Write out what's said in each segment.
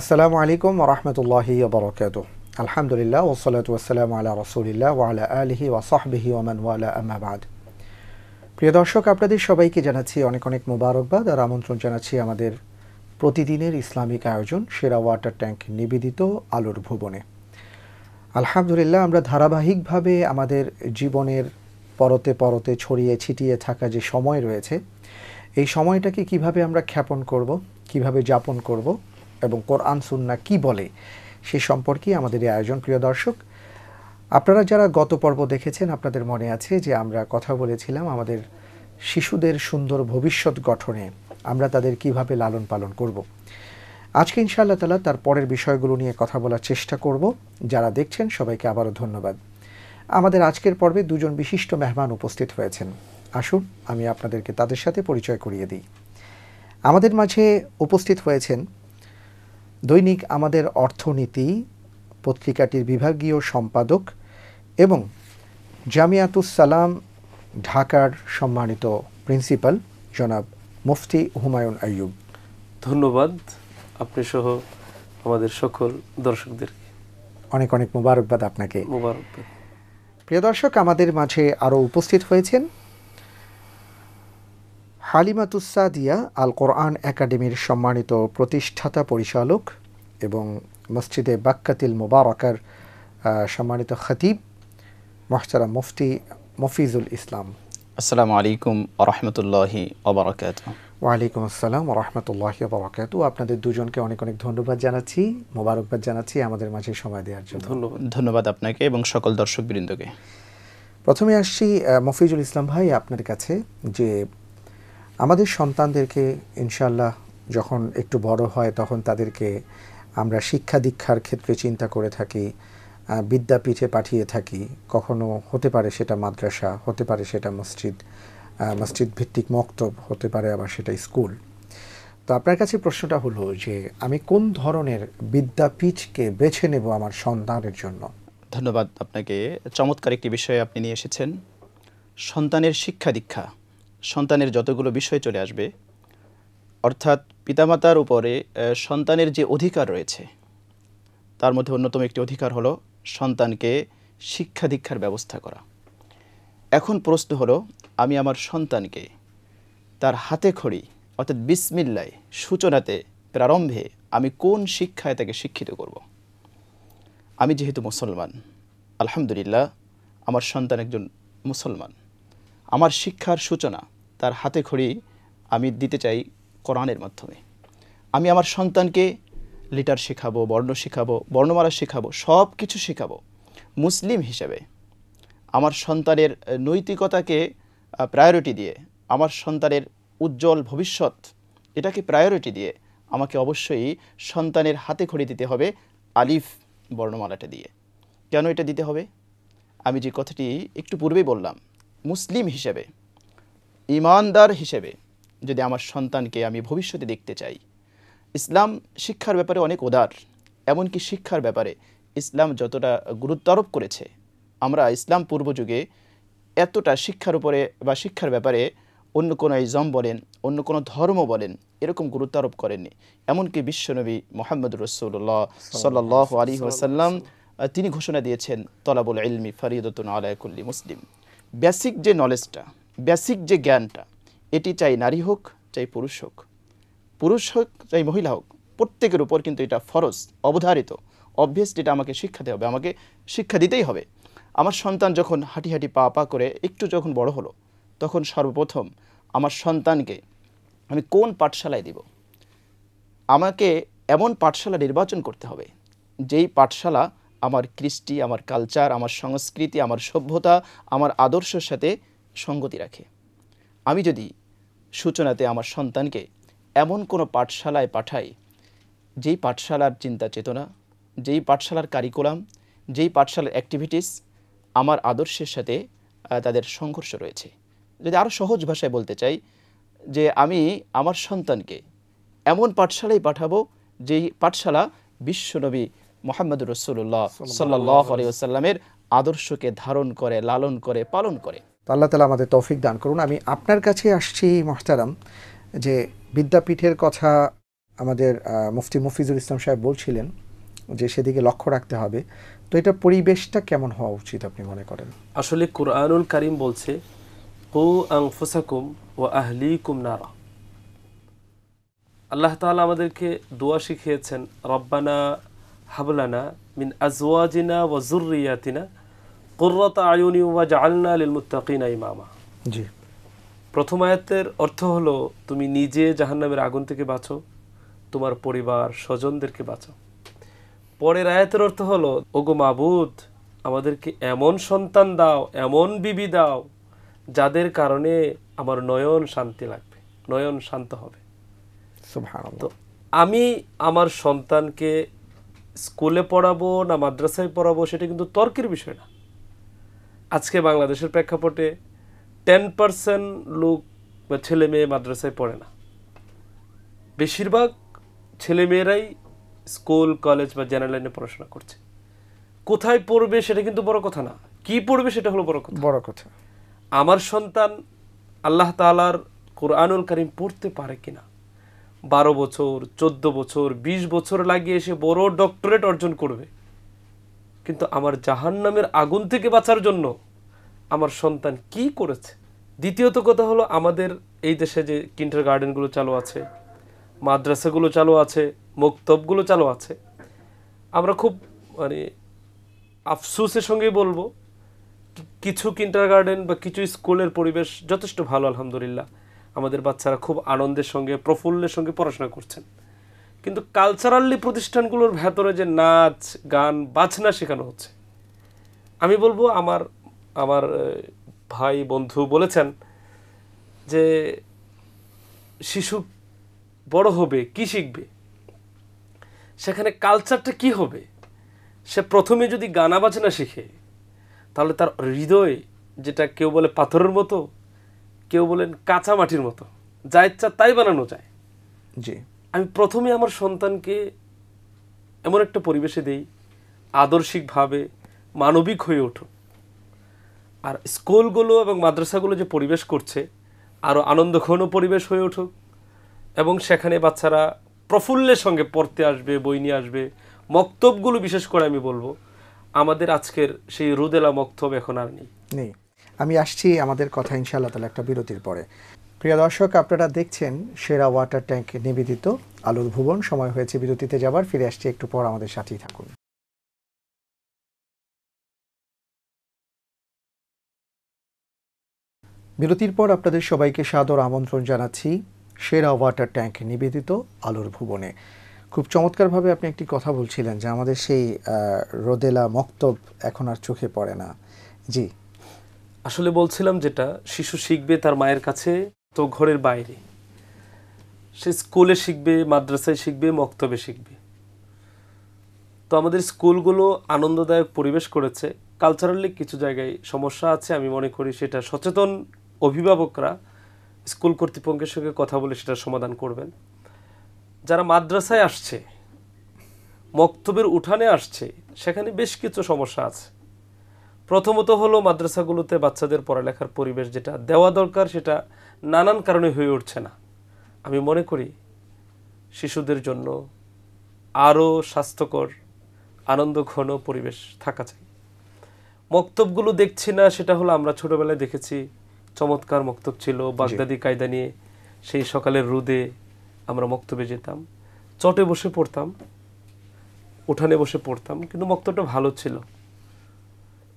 আসসালামু আলাইকুম রহমতুল্লাহি বরকাত আলহামদুলিল্লাহ ওসলাত ওসালাম আল্লাহ রসুলিল্লাহ ওয়ালা আলহি ওয়াসবিহি ওমান ওয়ালা আহমাবাদ প্রিয় দর্শক আপনাদের সবাইকে জানাচ্ছি অনেক অনেক মোবারকবাদ আর আমন্ত্রণ জানাচ্ছি আমাদের প্রতিদিনের ইসলামিক আয়োজন সেরা ওয়াটার ট্যাঙ্ক নিবেদিত আলোর ভুবনে আলহামদুলিল্লাহ আমরা ধারাবাহিকভাবে আমাদের জীবনের পরতে পরতে ছড়িয়ে ছিটিয়ে থাকা যে সময় রয়েছে এই সময়টাকে কিভাবে আমরা খ্যাপন করব কিভাবে যাপন করব এবং কোরআন সুন্না কি বলে সে সম্পর্কে আমাদের এই আয়োজন প্রিয় দর্শক আপনারা যারা গত পর্ব দেখেছেন আপনাদের মনে আছে যে আমরা কথা বলেছিলাম আমাদের শিশুদের সুন্দর ভবিষ্যৎ গঠনে আমরা তাদের কিভাবে লালন পালন করব। আজকে ইনশাআল্লাহ তালা তার পরের বিষয়গুলো নিয়ে কথা বলার চেষ্টা করব যারা দেখছেন সবাইকে আবারও ধন্যবাদ আমাদের আজকের পর্বে দুজন বিশিষ্ট মেহমান উপস্থিত হয়েছেন আসুন আমি আপনাদেরকে তাদের সাথে পরিচয় করিয়ে দিই আমাদের মাঝে উপস্থিত হয়েছেন দৈনিক আমাদের অর্থনীতি পত্রিকাটির বিভাগীয় সম্পাদক এবং জামিয়াতুস সালাম ঢাকার সম্মানিত প্রিন্সিপাল জনাব মুফতি হুমায়ুন আইয়ুব ধন্যবাদ আপনি সহ আমাদের সকল দর্শকদের অনেক অনেক মোবারকবাদ আপনাকে প্রিয় দর্শক আমাদের মাঝে আরও উপস্থিত হয়েছেন হালিমা হালিমাতুসাদিয়া আল কোরআন একাডেমির সম্মানিত প্রতিষ্ঠাতা পরিচালক এবং মসজিদে বাক্কাতিল মোবারকার সম্মানিত খতিব মহসারা মুফতি মফিজুল ইসলাম আসসালামু আলাইকুম রহমতুল্লাহি ওয়ালাইকুম আসসালাম রহমতুল্লাহি ওবরাকাত আপনাদের দুজনকে অনেক অনেক ধন্যবাদ জানাচ্ছি মোবারকবাদ জানাচ্ছি আমাদের মাঝে সময় দেওয়ার জন্য ধন্যবাদ ধন্যবাদ আপনাকে এবং সকল দর্শকবৃন্দকে প্রথমে আসছি মফিজুল ইসলাম ভাই আপনার কাছে যে আমাদের সন্তানদেরকে ইনশাল্লাহ যখন একটু বড় হয় তখন তাদেরকে আমরা শিক্ষা দীক্ষার ক্ষেত্রে চিন্তা করে থাকি বিদ্যাপীঠে পাঠিয়ে থাকি কখনো হতে পারে সেটা মাদ্রাসা হতে পারে সেটা মসজিদ মসজিদ ভিত্তিক মক্তব হতে পারে আবার সেটা স্কুল তো আপনার কাছে প্রশ্নটা হলো যে আমি কোন ধরনের বিদ্যাপীঠকে বেছে নেব আমার সন্তানের জন্য ধন্যবাদ আপনাকে চমৎকার একটি বিষয়ে আপনি নিয়ে এসেছেন সন্তানের শিক্ষা দীক্ষা সন্তানের যতগুলো বিষয় চলে আসবে অর্থাৎ পিতামাতার উপরে সন্তানের যে অধিকার রয়েছে তার মধ্যে অন্যতম একটি অধিকার হলো সন্তানকে শিক্ষা দীক্ষার ব্যবস্থা করা এখন প্রশ্ন হলো আমি আমার সন্তানকে তার হাতে খড়ি অর্থাৎ বিসমিল্লায় সূচনাতে প্রারম্ভে আমি কোন শিক্ষায় তাকে শিক্ষিত করব। আমি যেহেতু মুসলমান আলহামদুলিল্লাহ আমার সন্তান একজন মুসলমান আমার শিক্ষার সূচনা তার হাতে খড়ি আমি দিতে চাই কোরআনের মাধ্যমে আমি আমার সন্তানকে লিটার শেখাবো বর্ণ শেখাবো বর্ণমালা শেখাবো সব কিছু শেখাবো মুসলিম হিসেবে আমার সন্তানের নৈতিকতাকে প্রায়োরিটি দিয়ে আমার সন্তানের উজ্জ্বল ভবিষ্যৎ এটাকে প্রায়োরিটি দিয়ে আমাকে অবশ্যই সন্তানের হাতে খড়ি দিতে হবে আলিফ বর্ণমালাটা দিয়ে কেন এটা দিতে হবে আমি যে কথাটি একটু পূর্বেই বললাম মুসলিম হিসেবে ইমানদার হিসেবে যদি আমার সন্তানকে আমি ভবিষ্যতে দেখতে চাই ইসলাম শিক্ষার ব্যাপারে অনেক উদার এমনকি শিক্ষার ব্যাপারে ইসলাম যতটা গুরুত্ব আরোপ করেছে আমরা ইসলাম পূর্বযুগে এতটা শিক্ষার উপরে বা শিক্ষার ব্যাপারে অন্য কোনো ইজম বলেন অন্য কোনো ধর্ম বলেন এরকম গুরুত্ব আরোপ করেননি এমনকি বিশ্বনবী মোহাম্মদ রসুল্লাহ সাল্লাহ আলী ওসাল্লাম তিনি ঘোষণা দিয়েছেন তলাবুল ইলমি ফরিদতুন আলায়কুল্লি মুসলিম বেসিক যে নলেজটা বেসিক যে জ্ঞানটা এটি চাই নারী হোক চাই পুরুষ হোক পুরুষ হোক চাই মহিলা হোক প্রত্যেকের উপর কিন্তু এটা ফরজ অবধারিত অবভিয়াসলি যেটা আমাকে শিক্ষা দিতে হবে আমাকে শিক্ষা দিতেই হবে আমার সন্তান যখন হাঁটি হাঁটি পা পা করে একটু যখন বড় হলো তখন সর্বপ্রথম আমার সন্তানকে আমি কোন পাঠশালায় দিব আমাকে এমন পাঠশালা নির্বাচন করতে হবে যেই পাঠশালা আমার কৃষ্টি আমার কালচার আমার সংস্কৃতি আমার সভ্যতা আমার আদর্শের সাথে সঙ্গতি রাখে আমি যদি সূচনাতে আমার সন্তানকে এমন কোনো পাঠশালায় পাঠাই যেই পাঠশালার চিন্তা চেতনা যেই পাঠশালার কারিকুলাম যেই পাঠশালার অ্যাক্টিভিটিস আমার আদর্শের সাথে তাদের সংঘর্ষ রয়েছে যদি আরও সহজ ভাষায় বলতে চাই যে আমি আমার সন্তানকে এমন পাঠশালায় পাঠাবো যেই পাঠশালা বিশ্বনবী মোহাম্মদ রসুল্লাহ সাল্লাহ আলিয়াল্লামের আদর্শকে ধারণ করে লালন করে পালন করে তো আল্লাহ তালা আমাদের তৌফিক দান করুন আমি আপনার কাছে আসছি মহতারাম যে বিদ্যাপীঠের কথা আমাদের মুফতি মুফিজুল ইসলাম সাহেব বলছিলেন যে সেদিকে লক্ষ্য রাখতে হবে তো এটা পরিবেশটা কেমন হওয়া উচিত আপনি মনে করেন আসলে কোরআনুল করিম বলছে ও আল্লাহ তালা আমাদেরকে দোয়া শিখিয়েছেন রব্বানা হাবলানা মিন আজওয়াজিনা ওয়া জুরিয়াতিনা কুর্রত আয়ুনি ওয়া জাহালনা আলিল মুত্তাকিনা ইমামা জি প্রথম আয়াতের অর্থ হলো তুমি নিজে জাহান্নামের আগুন থেকে বাঁচো তোমার পরিবার স্বজনদেরকে বাঁচাও পরের আয়াতের অর্থ হলো ওগো মাবুদ আমাদেরকে এমন সন্তান দাও এমন বিবি দাও যাদের কারণে আমার নয়ন শান্তি লাগবে নয়ন শান্ত হবে তো আমি আমার সন্তানকে স্কুলে পড়াবো না মাদ্রাসায় পড়াবো সেটা কিন্তু তর্কের বিষয় না আজকে বাংলাদেশের প্রেক্ষাপটে টেন পার্সেন্ট লোক বা ছেলে মেয়ে মাদ্রাসায় পড়ে না বেশিরভাগ ছেলেমেয়েরাই স্কুল কলেজ বা জেনারেল লাইনে পড়াশোনা করছে কোথায় পড়বে সেটা কিন্তু বড় কথা না কি পড়বে সেটা হলো বড় কথা বড় কথা আমার সন্তান আল্লাহ তালার কোরআনুল করিম পড়তে পারে কিনা বারো বছর চোদ্দ বছর বিশ বছর লাগিয়ে এসে বড় ডক্টরেট অর্জন করবে কিন্তু আমার জাহান্নামের আগুন থেকে বাঁচার জন্য আমার সন্তান কি করেছে দ্বিতীয়ত কথা হলো আমাদের এই দেশে যে কিন্টার গার্ডেনগুলো চালু আছে মাদ্রাসাগুলো চালু আছে মক্তবগুলো চালু আছে আমরা খুব মানে আফসুসের সঙ্গেই বলবো কিছু কিন্টার গার্ডেন বা কিছু স্কুলের পরিবেশ যথেষ্ট ভালো আলহামদুলিল্লাহ আমাদের বাচ্চারা খুব আনন্দের সঙ্গে প্রফুল্লের সঙ্গে পড়াশোনা করছেন কিন্তু কালচারালি প্রতিষ্ঠানগুলোর ভেতরে যে নাচ গান বাজনা শেখানো হচ্ছে আমি বলবো আমার আমার ভাই বন্ধু বলেছেন যে শিশু বড় হবে কি শিখবে সেখানে কালচারটা কি হবে সে প্রথমে যদি গানা বাজনা শিখে তাহলে তার হৃদয় যেটা কেউ বলে পাথরের মতো কেউ বলেন কাঁচা মাটির মতো যা ইচ্ছা তাই বানানো যায় জি আমি প্রথমে আমার সন্তানকে এমন একটা পরিবেশে দেই আদর্শিকভাবে মানবিক হয়ে উঠুক আর স্কুলগুলো এবং মাদ্রাসাগুলো যে পরিবেশ করছে আরও আনন্দঘন পরিবেশ হয়ে উঠুক এবং সেখানে বাচ্চারা প্রফুল্লের সঙ্গে পড়তে আসবে বই নিয়ে আসবে মক্তবগুলো বিশেষ করে আমি বলবো আমাদের আজকের সেই রুদেলা মক্তব এখন আর নেই নেই আমি আসছি আমাদের কথা ইনশাআল্লাহ তাহলে একটা বিরতির পরে প্রিয় দর্শক আপনারা দেখছেন সেরা ওয়াটার ট্যাঙ্ক নিবেদিত আলোর ভুবন সময় হয়েছে বিরতিতে যাবার ফিরে আসছি একটু পর আমাদের সাথেই থাকুন বিরতির পর আপনাদের সবাইকে সাদর আমন্ত্রণ জানাচ্ছি সেরা ওয়াটার ট্যাঙ্ক নিবেদিত আলোর ভুবনে খুব চমৎকারভাবে আপনি একটি কথা বলছিলেন যে আমাদের সেই রোদেলা মক্তব এখন আর চোখে পড়ে না জি আসলে বলছিলাম যেটা শিশু শিখবে তার মায়ের কাছে তো ঘরের বাইরে সে স্কুলে শিখবে মাদ্রাসায় শিখবে মক্তবে শিখবে তো আমাদের স্কুলগুলো আনন্দদায়ক পরিবেশ করেছে কালচারালি কিছু জায়গায় সমস্যা আছে আমি মনে করি সেটা সচেতন অভিভাবকরা স্কুল কর্তৃপক্ষের সঙ্গে কথা বলে সেটা সমাধান করবেন যারা মাদ্রাসায় আসছে মক্তবের উঠানে আসছে সেখানে বেশ কিছু সমস্যা আছে প্রথমত হলো মাদ্রাসাগুলোতে বাচ্চাদের পড়ালেখার পরিবেশ যেটা দেওয়া দরকার সেটা নানান কারণে হয়ে উঠছে না আমি মনে করি শিশুদের জন্য আরও স্বাস্থ্যকর আনন্দ ঘন পরিবেশ থাকা চাই মক্তবগুলো দেখছি না সেটা হলো আমরা ছোটোবেলায় দেখেছি চমৎকার মক্তব ছিল বাগদাদি কায়দা নিয়ে সেই সকালের রোদে আমরা মক্তবে যেতাম চটে বসে পড়তাম উঠানে বসে পড়তাম কিন্তু মক্তবটা ভালো ছিল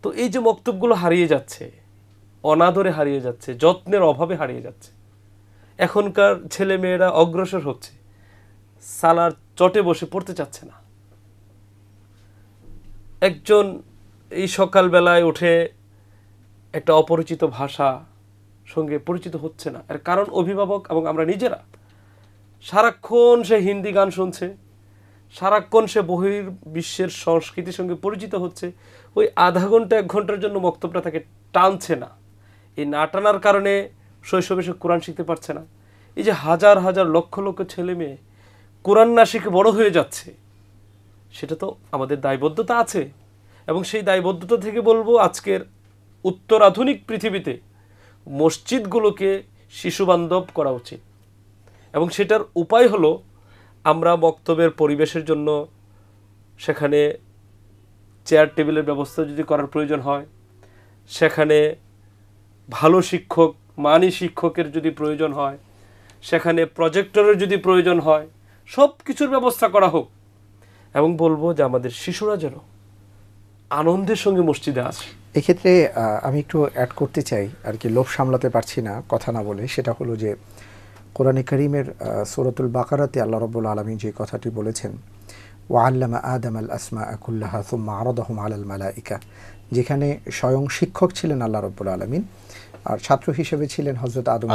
তো এই যে মক্তবগুলো হারিয়ে যাচ্ছে অনাদরে হারিয়ে যাচ্ছে যত্নের অভাবে হারিয়ে যাচ্ছে এখনকার ছেলে মেয়েরা অগ্রসর হচ্ছে সালার চটে বসে পড়তে চাচ্ছে না একজন এই সকালবেলায় উঠে একটা অপরিচিত ভাষা সঙ্গে পরিচিত হচ্ছে না এর কারণ অভিভাবক এবং আমরা নিজেরা সারাক্ষণ সে হিন্দি গান শুনছে সারাক্ষণ সে বহির বিশ্বের সংস্কৃতির সঙ্গে পরিচিত হচ্ছে ওই আধা ঘন্টা এক ঘন্টার জন্য বক্তব্যটা তাকে টানছে না এই নাটানার কারণে শৈশবে সে কোরআন শিখতে পারছে না এই যে হাজার হাজার লক্ষ লক্ষ ছেলে মেয়ে কোরআন না শিখে বড় হয়ে যাচ্ছে সেটা তো আমাদের দায়বদ্ধতা আছে এবং সেই দায়বদ্ধতা থেকে বলবো আজকের উত্তর আধুনিক পৃথিবীতে মসজিদগুলোকে শিশুবান্ধব করা উচিত এবং সেটার উপায় হল আমরা বক্তব্যের পরিবেশের জন্য সেখানে চেয়ার টেবিলের ব্যবস্থা যদি করার প্রয়োজন হয় সেখানে ভালো শিক্ষক মানি শিক্ষকের যদি প্রয়োজন হয় সেখানে প্রজেক্টরের যদি প্রয়োজন হয় সব কিছুর ব্যবস্থা করা হোক এবং বলবো যে আমাদের শিশুরা যেন আনন্দের সঙ্গে মসজিদে আছে এক্ষেত্রে আমি একটু অ্যাড করতে চাই আর কি লোভ সামলাতে পারছি না কথা না বলে সেটা হলো যে কোরআনে করিমের সৌরতুল বাকারাতে আল্লাহ রব্বুল আলমী যে কথাটি বলেছেন ওয়াল্লাম আদম আল আসমা আকুল্লাহ সুম্মা আল আল ইকা যেখানে স্বয়ং শিক্ষক ছিলেন আল্লাহ রব্বুল আলমিন আর ছাত্র হিসেবে ছিলেন হজরত আদম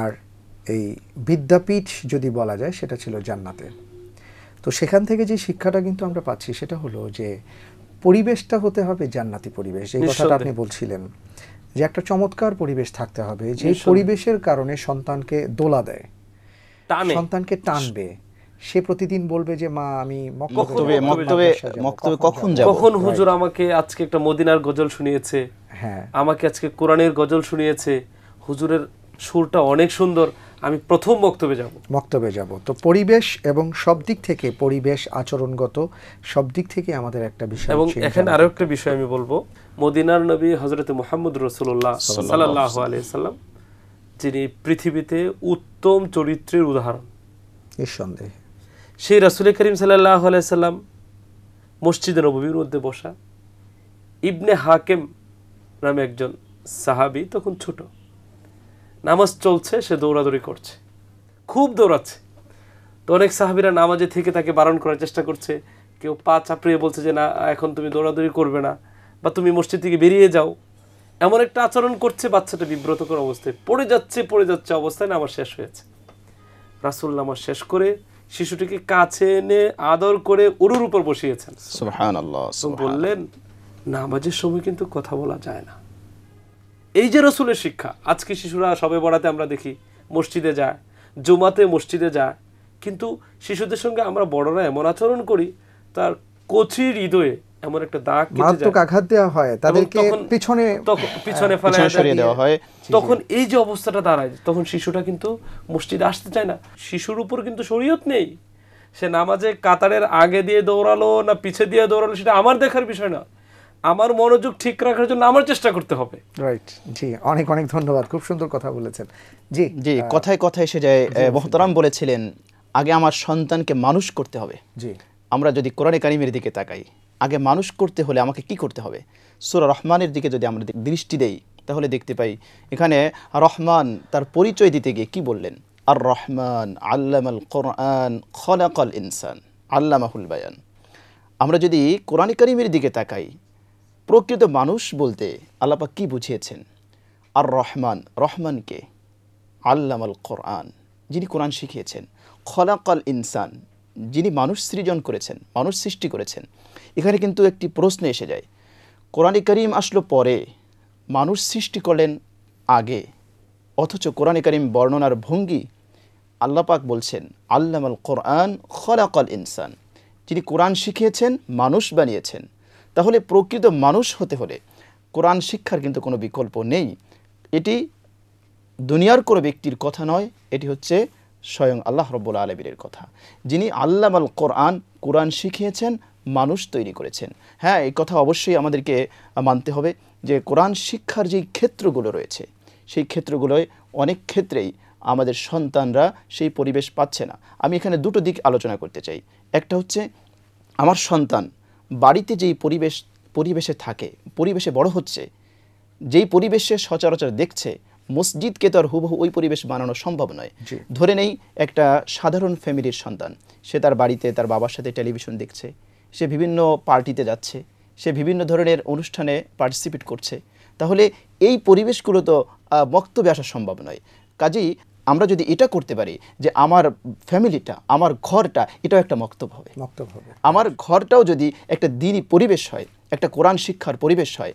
আর এই বিদ্যাপীঠ যদি বলা যায় সেটা ছিল জান্নাতে তো সেখান থেকে যে শিক্ষাটা কিন্তু আমরা পাচ্ছি সেটা হলো যে পরিবেশটা হতে হবে জান্নাতি পরিবেশ এই কথাটা আপনি বলছিলেন যে একটা চমৎকার পরিবেশ থাকতে হবে যে পরিবেশের কারণে সন্তানকে দোলা দেয় সন্তানকে টানবে সে প্রতিদিন বলবে যে মা আমি মক্তবে মক্তবে মক্তবে কখন যাব কখন হুজুর আমাকে আজকে একটা মদিনার গজল শুনিয়েছে হ্যাঁ আমাকে আজকে কোরআনের গজল শুনিয়েছে হুজুরের সুরটা অনেক সুন্দর আমি প্রথম বক্তব্যে যাব বক্তব্যে যাব তো পরিবেশ এবং সব দিক থেকে পরিবেশ আচরণগত সব দিক থেকে আমাদের একটা বিষয় এবং এখানে আরো একটা বিষয় আমি বলবো মদিনার নবী হজরত মোহাম্মদ রসুল্লাহ সাল্লাহ আলিয়াল্লাম যিনি পৃথিবীতে উত্তম চরিত্রের উদাহরণ নিঃসন্দেহে সেই রাসুল করিম সাল্লাহ আলাই সাল্লাম মসজিদে নবীর মধ্যে বসা ইবনে হাকেম নামে একজন সাহাবি তখন ছোট নামাজ চলছে সে দৌড়াদৌড়ি করছে খুব দৌড়াচ্ছে তো অনেক সাহাবিরা নামাজে থেকে তাকে বারণ করার চেষ্টা করছে কেউ পা চাপড়িয়ে বলছে যে না এখন তুমি দৌড়াদৌড়ি করবে না বা তুমি মসজিদ থেকে বেরিয়ে যাও এমন একটা আচরণ করছে বাচ্চাটা বিব্রতকর অবস্থায় পড়ে যাচ্ছে পড়ে যাচ্ছে অবস্থায় নামাজ শেষ হয়েছে রাসুল নামাজ শেষ করে শিশুটিকে কাছে এনে আদর করে উরুর উপর বসিয়েছেন বললেন নামাজের সময় কিন্তু কথা বলা যায় না এই যে রসুলের শিক্ষা আজকে শিশুরা সবে বড়াতে আমরা দেখি মসজিদে যায় জুমাতে মসজিদে যায় কিন্তু শিশুদের সঙ্গে আমরা বড়রা এমন আচরণ করি তার কচির হৃদয়ে এমন একটা দাগ মারাত্মক আঘাত দেওয়া হয় তাদেরকে পিছনে পিছনে হ্যাঁ, ফেলে দেওয়া হয় তখন এই যে অবস্থাটা দাঁড়ায় তখন শিশুটা কিন্তু মসজিদে আসতে চায় না শিশুর উপর কিন্তু শরীয়ত নেই সে নামাজে কাতারের আগে দিয়ে দৌড়ালো না পিছে দিয়ে দৌড়ালো সেটা আমার দেখার বিষয় না আমার মনোযোগ ঠিক রাখার জন্য আমার চেষ্টা করতে হবে রাইট জি অনেক অনেক ধন্যবাদ খুব সুন্দর কথা বলেছেন জি জি কথায় কথায় এসে যায় মহতরাম বলেছিলেন আগে আমার সন্তানকে মানুষ করতে হবে জি আমরা যদি কোরআনে কারিমের দিকে তাকাই আগে মানুষ করতে হলে আমাকে কি করতে হবে সুরা রহমানের দিকে যদি আমরা দৃষ্টি দেই তাহলে দেখতে পাই এখানে রহমান তার পরিচয় দিতে গিয়ে কি বললেন আর রহমান আল্লামাল কোরআন খলাকল ইনসান আল্লামাহুল বায়ান আমরা যদি কোরআন করিমের দিকে তাকাই প্রকৃত মানুষ বলতে আল্লাপা কি বুঝিয়েছেন আর রহমান রহমানকে আল্লাম আল কোরআন যিনি কোরআন শিখিয়েছেন খলাকাল ইনসান যিনি মানুষ সৃজন করেছেন মানুষ সৃষ্টি করেছেন এখানে কিন্তু একটি প্রশ্ন এসে যায় কোরআনে করিম আসলো পরে মানুষ সৃষ্টি করলেন আগে অথচ কোরআনে করিম বর্ণনার ভঙ্গি আল্লাপাক বলছেন আল্লাম আল কোরআন খলাকাল ইনসান যিনি কোরআন শিখিয়েছেন মানুষ বানিয়েছেন তাহলে প্রকৃত মানুষ হতে হলে কোরআন শিক্ষার কিন্তু কোনো বিকল্প নেই এটি দুনিয়ার কোনো ব্যক্তির কথা নয় এটি হচ্ছে স্বয়ং আল্লাহ রব্বুল আলমীর কথা যিনি আল্লাহ আল কোরআন কোরআন শিখিয়েছেন মানুষ তৈরি করেছেন হ্যাঁ এই কথা অবশ্যই আমাদেরকে মানতে হবে যে কোরআন শিক্ষার যেই ক্ষেত্রগুলো রয়েছে সেই ক্ষেত্রগুলোয় অনেক ক্ষেত্রেই আমাদের সন্তানরা সেই পরিবেশ পাচ্ছে না আমি এখানে দুটো দিক আলোচনা করতে চাই একটা হচ্ছে আমার সন্তান বাড়িতে যেই পরিবেশ পরিবেশে থাকে পরিবেশে বড় হচ্ছে যেই পরিবেশে সচরাচর দেখছে মসজিদকে তো আর হুবহু ওই পরিবেশ বানানো সম্ভব নয় ধরে নেই একটা সাধারণ ফ্যামিলির সন্তান সে তার বাড়িতে তার বাবার সাথে টেলিভিশন দেখছে সে বিভিন্ন পার্টিতে যাচ্ছে সে বিভিন্ন ধরনের অনুষ্ঠানে পার্টিসিপেট করছে তাহলে এই পরিবেশগুলো তো বক্তব্যে আসা সম্ভব নয় কাজেই আমরা যদি এটা করতে পারি যে আমার ফ্যামিলিটা আমার ঘরটা এটাও একটা মক্তব্য হবে হবে আমার ঘরটাও যদি একটা দিনই পরিবেশ হয় একটা কোরআন শিক্ষার পরিবেশ হয়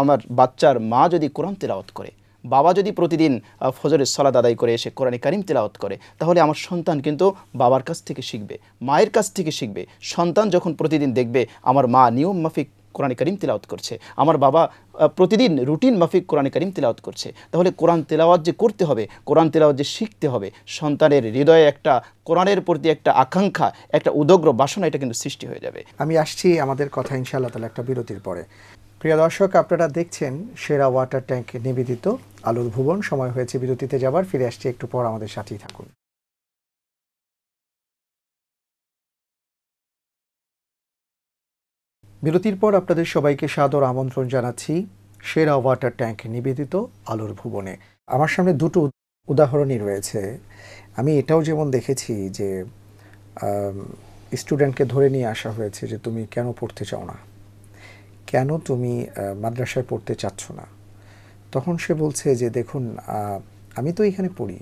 আমার বাচ্চার মা যদি কোরআন তেলাওয়াত করে বাবা যদি প্রতিদিন ফজরের সলাদ আদায় করে এসে কোরআনে কারিম তেলাওত করে তাহলে আমার সন্তান কিন্তু বাবার কাছ থেকে শিখবে মায়ের কাছ থেকে শিখবে সন্তান যখন প্রতিদিন দেখবে আমার মা নিয়ম মাফিক কোরআন করিম তিলাওয়াত করছে আমার বাবা প্রতিদিন রুটিন মাফিক কোরআন করিম তিলাওয়াত করছে তাহলে কোরআন তেলাওয়াত যে করতে হবে কোরআন তেলাওয়াত যে শিখতে হবে সন্তানের হৃদয়ে একটা কোরআনের প্রতি একটা আকাঙ্ক্ষা একটা উদগ্র বাসনা এটা কিন্তু সৃষ্টি হয়ে যাবে আমি আসছি আমাদের কথা ইনশাআল্লাহ তাহলে একটা বিরতির পরে প্রিয় দর্শক আপনারা দেখছেন সেরা ওয়াটার ট্যাঙ্ক নিবেদিত আলোর ভুবন সময় হয়েছে বিরতিতে যাবার ফিরে আসছি একটু পর আমাদের সাথেই থাকুন বিরতির পর আপনাদের সবাইকে সাদর আমন্ত্রণ জানাচ্ছি সেরা ওয়াটার ট্যাঙ্ক নিবেদিত আলোর ভুবনে আমার সামনে দুটো উদাহরণই রয়েছে আমি এটাও যেমন দেখেছি যে স্টুডেন্টকে ধরে নিয়ে আসা হয়েছে যে তুমি কেন পড়তে চাও না কেন তুমি মাদ্রাসায় পড়তে চাচ্ছ না তখন সে বলছে যে দেখুন আমি তো এখানে পড়ি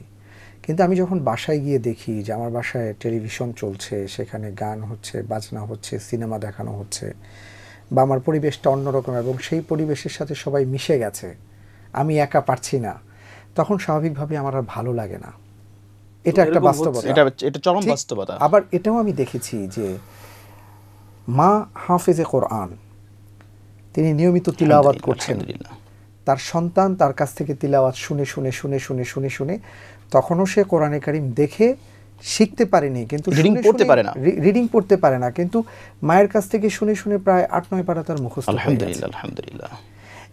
কিন্তু আমি যখন বাসায় গিয়ে দেখি যে আমার বাসায় টেলিভিশন চলছে সেখানে গান হচ্ছে বাজনা হচ্ছে সিনেমা দেখানো হচ্ছে বা আমার পরিবেশটা অন্যরকম এবং সেই পরিবেশের সাথে সবাই মিশে গেছে আমি একা পারছি না তখন স্বাভাবিকভাবে আমার আর ভালো লাগে না এটা একটা বাস্তবতা এটা এটা চরম বাস্তবতা আবার এটাও আমি দেখেছি যে মা হাফেজে কোরআন তিনি নিয়মিত তিলাওয়াত করছেন তার সন্তান তার কাছ থেকে তিলাওয়াত শুনে শুনে শুনে শুনে শুনে শুনে তখনও সে কোরআনে কারিম দেখে শিখতে পারেনি কিন্তু রিডিং পড়তে পারে না রিডিং পড়তে পারে না কিন্তু মায়ের কাছ থেকে শুনে শুনে প্রায় আট নয় পারা তার মুখস্থ আলহামদুলিল্লাহ আলহামদুলিল্লাহ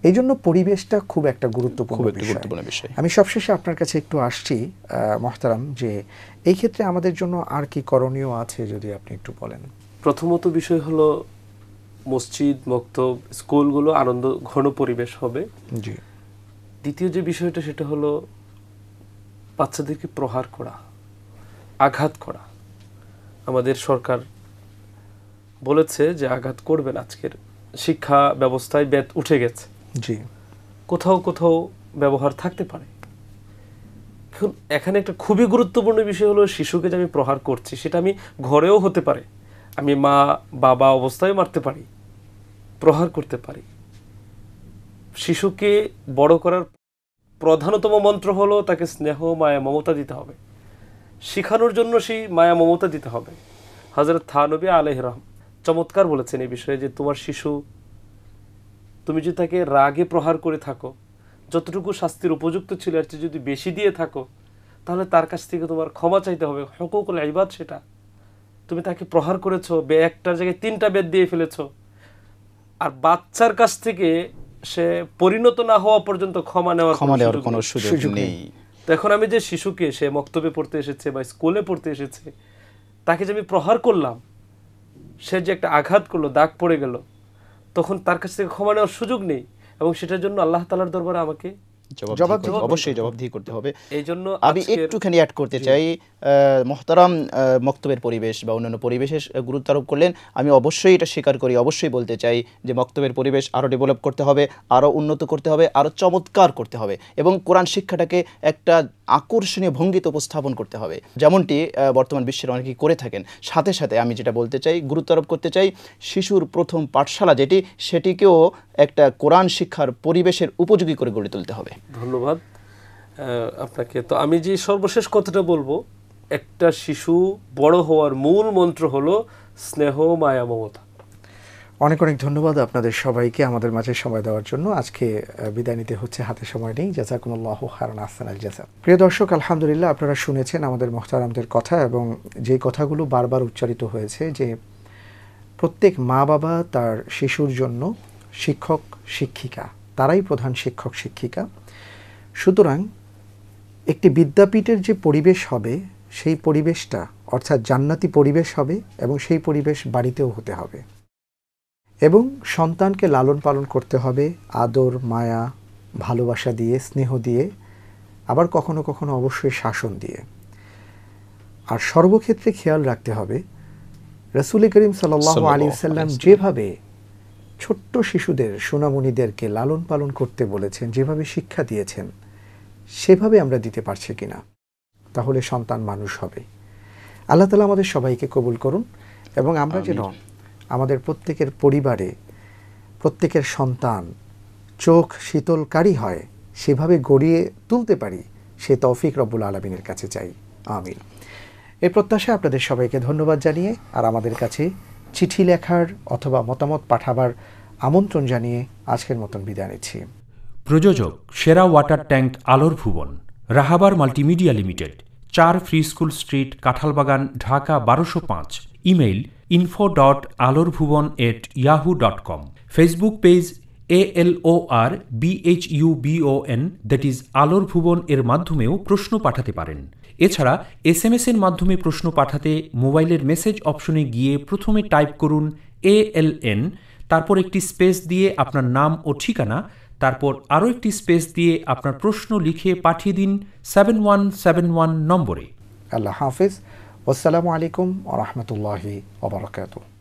এই জন্য পরিবেশটা খুব একটা গুরুত্বপূর্ণ গুরুত্বপূর্ণ বিষয় আমি সবশেষে আপনার কাছে একটু আসছি মহতারাম যে এই ক্ষেত্রে আমাদের জন্য আর কি করণীয় আছে যদি আপনি একটু বলেন প্রথমত বিষয় হলো মসজিদ মক্তব স্কুলগুলো আনন্দ ঘন পরিবেশ হবে জি দ্বিতীয় যে বিষয়টা সেটা হলো বাচ্চাদেরকে প্রহার করা আঘাত করা আমাদের সরকার বলেছে যে আঘাত করবেন আজকের শিক্ষা ব্যবস্থায় বেত উঠে গেছে জি কোথাও কোথাও ব্যবহার থাকতে পারে এখন এখানে একটা খুবই গুরুত্বপূর্ণ বিষয় হলো শিশুকে যে আমি প্রহার করছি সেটা আমি ঘরেও হতে পারে আমি মা বাবা অবস্থায় মারতে পারি প্রহার করতে পারি শিশুকে বড় করার প্রধানতম মন্ত্র হলো তাকে স্নেহ মায়া মমতা দিতে হবে শিখানোর জন্য সেই মায়া মমতা দিতে হবে হজরত থানবী আলহ রহম চমৎকার বলেছেন এই বিষয়ে যে তোমার শিশু তুমি যদি তাকে রাগে প্রহার করে থাকো যতটুকু শাস্তির উপযুক্ত ছিল আর যদি বেশি দিয়ে থাকো তাহলে তার কাছ থেকে তোমার ক্ষমা চাইতে হবে হকুকুল ইবাদ সেটা তুমি তাকে প্রহার করেছো বে একটার জায়গায় তিনটা বেদ দিয়ে ফেলেছো আর বাচ্চার কাছ থেকে সে পরিণত না হওয়া পর্যন্ত ক্ষমা নেওয়ার ক্ষমা নেওয়ার কোনো সুযোগ নেই তো এখন আমি যে শিশুকে সে মক্তবে পড়তে এসেছে বা স্কুলে পড়তে এসেছে তাকে যে আমি প্রহার করলাম সে যে একটা আঘাত করলো দাগ পড়ে গেল তখন তার কাছ থেকে ক্ষমা নেওয়ার সুযোগ নেই এবং সেটার জন্য আল্লাহ তালার দরবারে আমাকে জবাবদিহি অবশ্যই জবাবদিহি করতে হবে এই জন্য আমি একটুখানি অ্যাড করতে চাই মহতারাম মক্তবের পরিবেশ বা অন্যান্য পরিবেশের গুরুত্ব আরোপ করলেন আমি অবশ্যই এটা স্বীকার করি অবশ্যই বলতে চাই যে মক্তবের পরিবেশ আরও ডেভেলপ করতে হবে আরও উন্নত করতে হবে আরও চমৎকার করতে হবে এবং কোরআন শিক্ষাটাকে একটা আকর্ষণীয় ভঙ্গিতে উপস্থাপন করতে হবে যেমনটি বর্তমান বিশ্বের অনেকেই করে থাকেন সাথে সাথে আমি যেটা বলতে চাই গুরুত্ব আরোপ করতে চাই শিশুর প্রথম পাঠশালা যেটি সেটিকেও একটা কোরআন শিক্ষার পরিবেশের উপযোগী করে গড়ে তুলতে হবে ধন্যবাদ আপনাকে তো আমি যে সর্বশেষ কথাটা বলবো একটা শিশু বড় হওয়ার মূল মন্ত্র হলো স্নেহ মায়া মমতা অনেক অনেক ধন্যবাদ আপনাদের সবাইকে আমাদের মাঝে সময় দেওয়ার জন্য আজকে বিদায় নিতে হচ্ছে হাতে সময় নেই জাজাকুমুল্লাহ হারান আসান আল জাজা প্রিয় দর্শক আলহামদুলিল্লাহ আপনারা শুনেছেন আমাদের মোহতারামদের কথা এবং যে কথাগুলো বারবার উচ্চারিত হয়েছে যে প্রত্যেক মা বাবা তার শিশুর জন্য শিক্ষক শিক্ষিকা তারাই প্রধান শিক্ষক শিক্ষিকা সুতরাং একটি বিদ্যাপীঠের যে পরিবেশ হবে সেই পরিবেশটা অর্থাৎ জান্নাতি পরিবেশ হবে এবং সেই পরিবেশ বাড়িতেও হতে হবে এবং সন্তানকে লালন পালন করতে হবে আদর মায়া ভালোবাসা দিয়ে স্নেহ দিয়ে আবার কখনো কখনো অবশ্যই শাসন দিয়ে আর সর্বক্ষেত্রে খেয়াল রাখতে হবে রসুল করিম সাল আলী সাল্লাম যেভাবে ছোট্ট শিশুদের সোনামণিদেরকে লালন পালন করতে বলেছেন যেভাবে শিক্ষা দিয়েছেন সেভাবে আমরা দিতে পারছি কি না তাহলে সন্তান মানুষ হবে আল্লাহ তালা আমাদের সবাইকে কবুল করুন এবং আমরা যেন আমাদের প্রত্যেকের পরিবারে প্রত্যেকের সন্তান চোখ শীতলকারী হয় সেভাবে গড়িয়ে তুলতে পারি সে তৌফিক রব্বুল আলমিনের কাছে চাই আমিন এই প্রত্যাশা আপনাদের সবাইকে ধন্যবাদ জানিয়ে আর আমাদের কাছে চিঠি লেখার অথবা মতামত পাঠাবার আমন্ত্রণ জানিয়ে আজকের মতন বিদায় নিচ্ছি প্রযোজক সেরা water tank Alor Bhuban Rahabar multimedia limited চার free school street Kathalbagan Dhaka বারোশো পাঁচ email info dot Alor Bhuban at Yahoo dot com Facebook page A L O R B H U B O N that is Alor Bhuban এর মাধ্যমেও প্রশ্ন পাঠাতে পারেন এছাড়া এস এম এস এর মাধ্যমে প্রশ্ন পাঠাতে মোবাইলের মেসেজ অপশনে গিয়ে প্রথমে টাইপ করুন এ এল এন তারপর একটি স্পেস দিয়ে আপনার নাম ও ঠিকানা তারপর আরও একটি স্পেস দিয়ে আপনার প্রশ্ন লিখে পাঠিয়ে দিন সেভেন ওয়ান সেভেন ওয়ান নম্বরে আল্লাহ হাফিজ আসসালামু আলাইকুম আ রহমতুল্লাহি